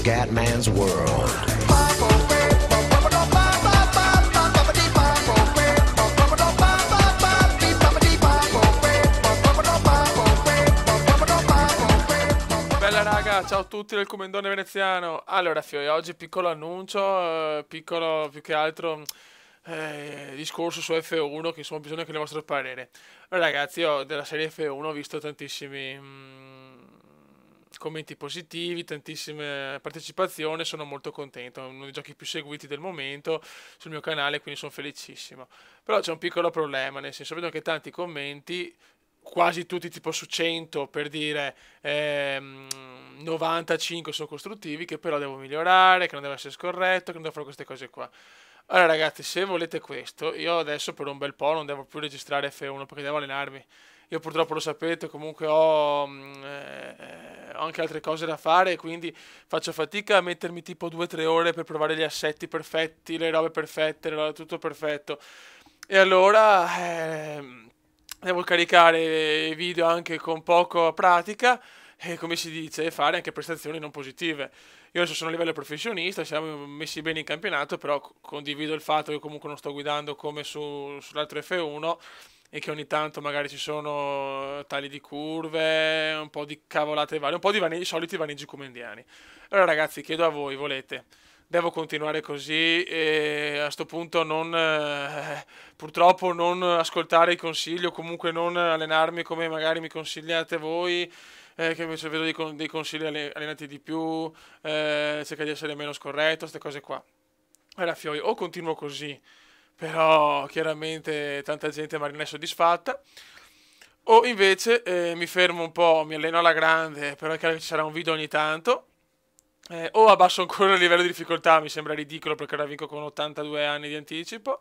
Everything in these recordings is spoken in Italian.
Scatman's World. ciao a tutti del Comendone Veneziano. Allora, Fiori, oggi piccolo annuncio, eh, piccolo più che altro eh, discorso su F1, che insomma bisogna bisogno anche del vostro parere. Allora, ragazzi, io della serie F1 ho visto tantissimi... Mh, mm, commenti positivi, tantissime partecipazioni, sono molto contento, è uno dei giochi più seguiti del momento sul mio canale, quindi sono felicissimo. Però c'è un piccolo problema, nel senso vedo che tanti commenti quasi tutti tipo su 100 per dire ehm, 95 sono costruttivi che però devo migliorare, che non devo essere scorretto, che non devo fare queste cose qua. Allora ragazzi, se volete questo, io adesso per un bel po' non devo più registrare F1 perché devo allenarmi. Io purtroppo lo sapete, comunque ho, mm, eh, ho anche altre cose da fare, quindi faccio fatica a mettermi tipo 2-3 ore per provare gli assetti perfetti, le robe perfette, tutto perfetto. E allora eh, devo caricare i video anche con poco pratica e eh, come si dice, fare anche prestazioni non positive. Io adesso sono a livello professionista, siamo messi bene in campionato, però condivido il fatto che comunque non sto guidando come su, sull'altro F1 e che ogni tanto magari ci sono eh, tagli di curve, un po' di cavolate varie, un po' di vaneggi, soliti vaneggi comendiani. Allora ragazzi, chiedo a voi, volete? Devo continuare così e a questo punto non, eh, purtroppo non ascoltare i consigli o comunque non allenarmi come magari mi consigliate voi eh, che invece vedo dei, con- dei consigli allenati di più, eh, cerca di essere meno scorretto, queste cose qua. Allora Fioi, o continuo così, però chiaramente tanta gente magari non è soddisfatta, o invece eh, mi fermo un po', mi alleno alla grande, però chiaro che ci sarà un video ogni tanto, eh, o abbasso ancora il livello di difficoltà, mi sembra ridicolo perché la vinco con 82 anni di anticipo,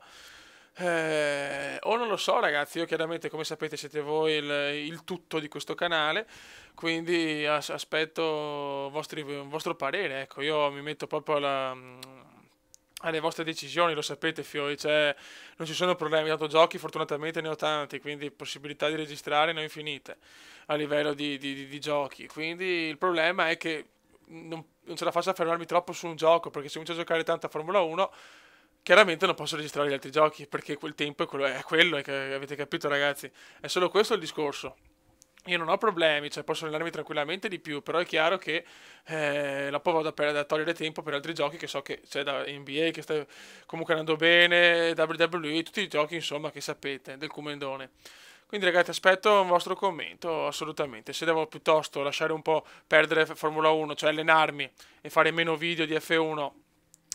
eh, o non lo so ragazzi, io chiaramente come sapete siete voi il, il tutto di questo canale, quindi as aspetto vostri, vostro parere, ecco, io mi metto proprio alla, mm, alle vostre decisioni, lo sapete Fiori, cioè non ci sono problemi, tanto giochi fortunatamente ne ho tanti, quindi possibilità di registrare ne ho infinite a livello di, di, di, di giochi, quindi il problema è che non, non ce la faccio a fermarmi troppo su un gioco, perché se comincio a giocare tanto a Formula 1 Chiaramente non posso registrare gli altri giochi perché quel tempo è quello, è quello è avete capito ragazzi, è solo questo il discorso. Io non ho problemi, cioè posso allenarmi tranquillamente di più, però è chiaro che eh, la poi vado a, togliere tempo per altri giochi che so che c'è cioè, da NBA che sta comunque andando bene, WWE, tutti i giochi insomma che sapete del Comendone. Quindi ragazzi aspetto un vostro commento assolutamente, se devo piuttosto lasciare un po' perdere Formula 1, cioè allenarmi e fare meno video di F1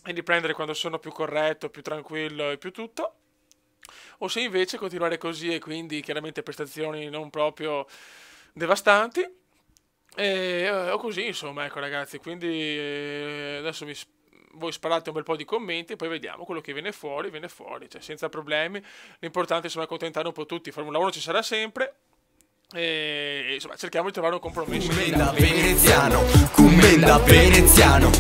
e riprendere quando sono più corretto, più tranquillo e più tutto, o se invece continuare così e quindi chiaramente prestazioni non proprio devastanti. E, eh, o così, insomma, ecco ragazzi, quindi eh, adesso mi voi sparate un bel po' di commenti e poi vediamo quello che viene fuori, viene fuori, cioè senza problemi. L'importante insomma è accontentare un po' tutti, Formula 1 ci sarà sempre, e insomma cerchiamo di trovare un compromesso. Commenda veneziano, commenda veneziano,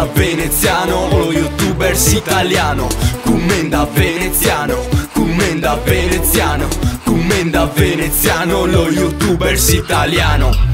commenda veneziano Lo youtuber italiano Commenda veneziano Commenda veneziano Commenda veneziano Lo youtuber italiano